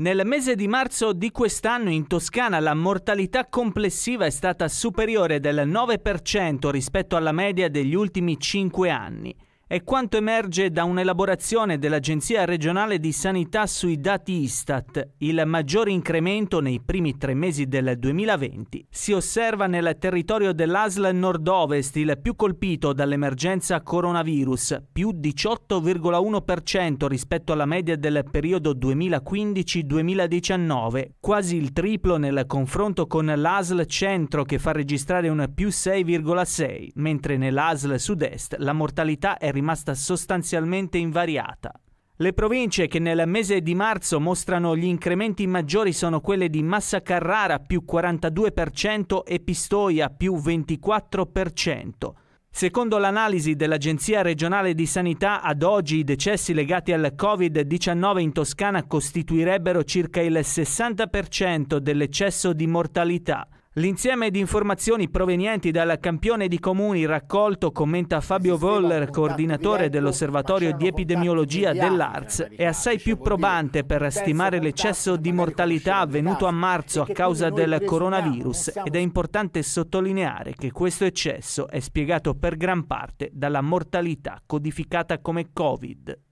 Nel mese di marzo di quest'anno in Toscana la mortalità complessiva è stata superiore del 9% rispetto alla media degli ultimi 5 anni è quanto emerge da un'elaborazione dell'Agenzia regionale di sanità sui dati Istat. Il maggiore incremento nei primi tre mesi del 2020 si osserva nel territorio dell'Asl nord-ovest, il più colpito dall'emergenza coronavirus, più 18,1% rispetto alla media del periodo 2015-2019, quasi il triplo nel confronto con l'Asl centro che fa registrare un più 6,6, mentre nell'Asl sud-est la mortalità è rimasta sostanzialmente invariata. Le province che nel mese di marzo mostrano gli incrementi maggiori sono quelle di Massa Carrara più 42% e Pistoia più 24%. Secondo l'analisi dell'Agenzia regionale di sanità, ad oggi i decessi legati al Covid-19 in Toscana costituirebbero circa il 60% dell'eccesso di mortalità. L'insieme di informazioni provenienti dal campione di comuni raccolto, commenta Fabio Voller, coordinatore dell'Osservatorio di Epidemiologia dell'ARS, è assai più probante per stimare l'eccesso di mortalità avvenuto a marzo a causa del coronavirus ed è importante sottolineare che questo eccesso è spiegato per gran parte dalla mortalità codificata come Covid.